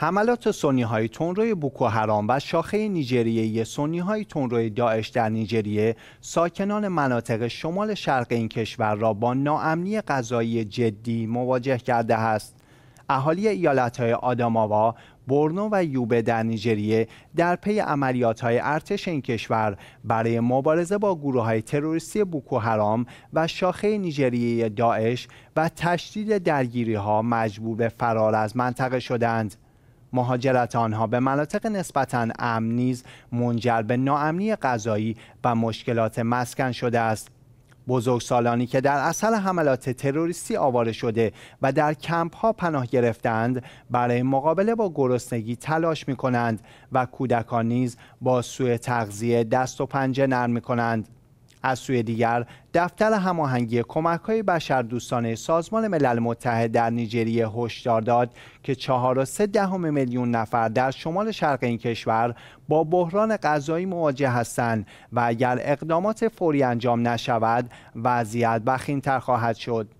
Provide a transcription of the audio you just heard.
حملات سنی های تنروی بوکو حرام و شاخه نیجریه سنی های تنروی داعش در نیجریه ساکنان مناطق شمال شرق این کشور را با ناامنی غذایی جدی مواجه کرده است. اهالی ایالتهای آداماوا، برنو و یوبه در نیجریه در پی عملیات های ارتش این کشور برای مبارزه با گروه های تروریستی بوکو حرام و شاخه نیجریه داعش و تشدید درگیری ها مجبور به فرار از منطقه شدند. مهاجرت آنها به مناطق نسبتا امن نیز منجر به ناامنی غذایی و مشکلات مسکن شده است سالانی که در اصل حملات تروریستی آواره شده و در کمپ ها پناه گرفتند برای مقابله با گرسنگی تلاش می کنند و کودکان نیز با سوء تغذیه دست و پنجه نرم می کنند از سوی دیگر دفتر هماهنگی کمک‌های بشردوستانه سازمان ملل متحد در نیجریه هشدار داد که 4.3 دهم میلیون نفر در شمال شرق این کشور با بحران غذایی مواجه هستند و اگر اقدامات فوری انجام نشود وضعیت بخیمتر خواهد شد